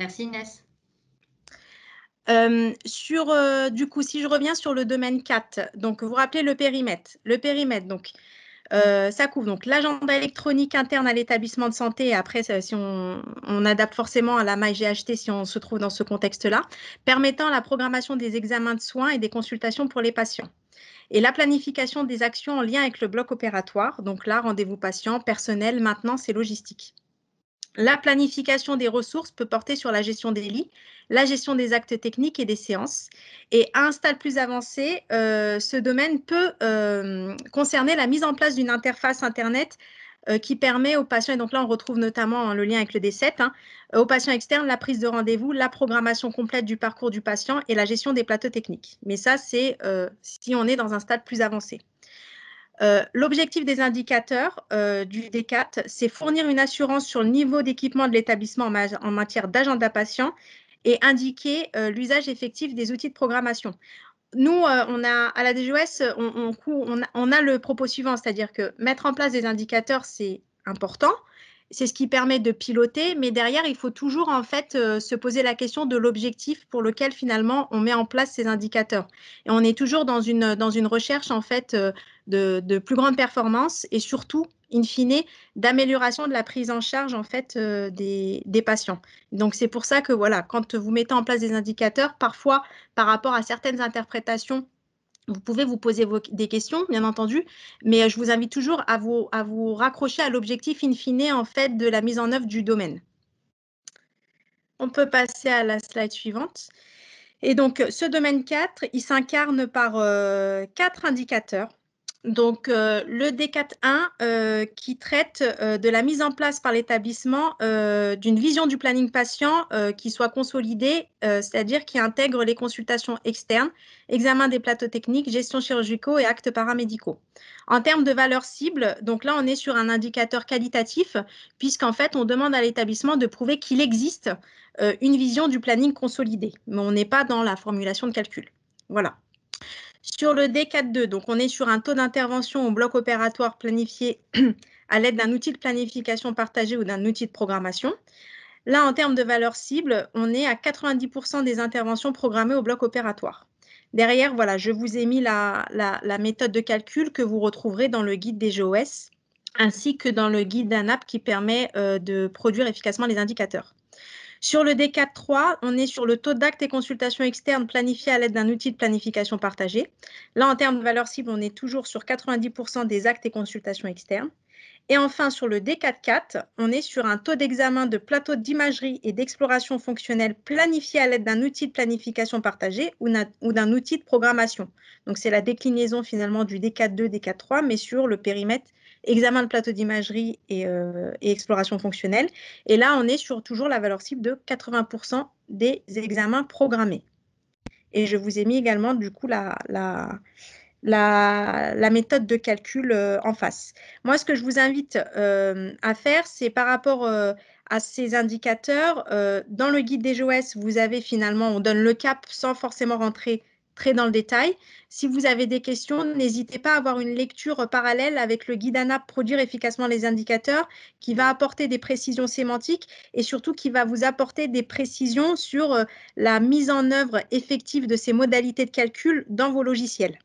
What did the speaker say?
Merci Inès. Euh, sur, euh, du coup, si je reviens sur le domaine 4, donc vous rappelez le périmètre. Le périmètre, donc, euh, ça couvre donc l'agenda électronique interne à l'établissement de santé. Après, si on, on, adapte forcément à la maille GHT si on se trouve dans ce contexte-là, permettant la programmation des examens de soins et des consultations pour les patients. Et la planification des actions en lien avec le bloc opératoire, donc là, rendez-vous patient, personnel, maintenance et logistique. La planification des ressources peut porter sur la gestion des lits, la gestion des actes techniques et des séances. Et à un stade plus avancé, euh, ce domaine peut euh, concerner la mise en place d'une interface Internet euh, qui permet aux patients, et donc là on retrouve notamment hein, le lien avec le D7, hein, aux patients externes la prise de rendez-vous, la programmation complète du parcours du patient et la gestion des plateaux techniques. Mais ça, c'est si on est dans un stade plus avancé. Euh, l'objectif des indicateurs euh, du D4, c'est fournir une assurance sur le niveau d'équipement de l'établissement en, matière d'agenda patient et indiquer euh, l'usage effectif des outils de programmation. Nous, on a, à la DGOS, on, on, a le propos suivant, c'est-à-dire que mettre en place des indicateurs, c'est important, c'est ce qui permet de piloter, mais derrière, il faut toujours en fait se poser la question de l'objectif pour lequel finalement on met en place ces indicateurs. Et on est toujours dans une, dans une recherche en fait de, plus grande performance et surtout, in fine, d'amélioration de la prise en charge en fait euh, des, patients. Donc c'est pour ça que voilà, quand vous mettez en place des indicateurs, parfois par rapport à certaines interprétations vous pouvez vous poser des questions, bien entendu, mais euh, je vous invite toujours à vous, à vous raccrocher à l'objectif in fine en fait, de la mise en œuvre du domaine. On peut passer à la slide suivante. Et donc, ce domaine 4, il s'incarne par euh, quatre indicateurs donc, euh, le D4.1 euh, qui traite euh, de la mise en place par l'établissement d'une vision du planning patient qui soit consolidée, c'est-à-dire qui intègre les consultations externes, examens des plateaux techniques, gestion chirurgicaux et actes paramédicaux. En termes de valeur cible, donc là, on est sur un indicateur qualitatif, puisqu'en fait, on demande à l'établissement de prouver qu'il existe une vision du planning consolidée, mais on n'est pas dans la formulation de calcul. Voilà. Sur le D4-2, donc on est sur un taux d'intervention au bloc opératoire planifié à l'aide d'un outil de planification partagée ou d'un outil de programmation. Là, en termes de valeur cible, on est à 90% des interventions programmées au bloc opératoire. Derrière, voilà, je vous ai mis la, méthode de calcul que vous retrouverez dans le guide des GOS, ainsi que dans le guide d'un app qui permet euh, de produire efficacement les indicateurs. Sur le D4-3, on est sur le taux d'actes et consultations externes planifiés à l'aide d'un outil de planification partagée. Là, en termes de valeur cible, on est toujours sur 90% des actes et consultations externes. Et enfin, sur le D4-4, on est sur un taux d'examen de plateau d'imagerie et d'exploration fonctionnelle planifié à l'aide d'un outil de planification partagée ou d'un outil de programmation. Donc, c'est la déclinaison finalement du D4-2, D4-3, mais sur le périmètre examen de plateau d'imagerie euh, et, exploration fonctionnelle. Et là, on est sur toujours la valeur cible de 80% des examens programmés. Et je vous ai mis également, du coup, la, la, la, méthode de calcul euh, en face. Moi, ce que je vous invite euh, à faire, c'est par rapport à ces indicateurs, dans le guide des JOS, vous avez finalement, on donne le cap sans forcément rentrer dans le détail. Si vous avez des questions, n'hésitez pas à avoir une lecture parallèle avec le guide ANAP Produire efficacement les indicateurs qui va apporter des précisions sémantiques et surtout qui va vous apporter des précisions sur euh, la mise en œuvre effective de ces modalités de calcul dans vos logiciels.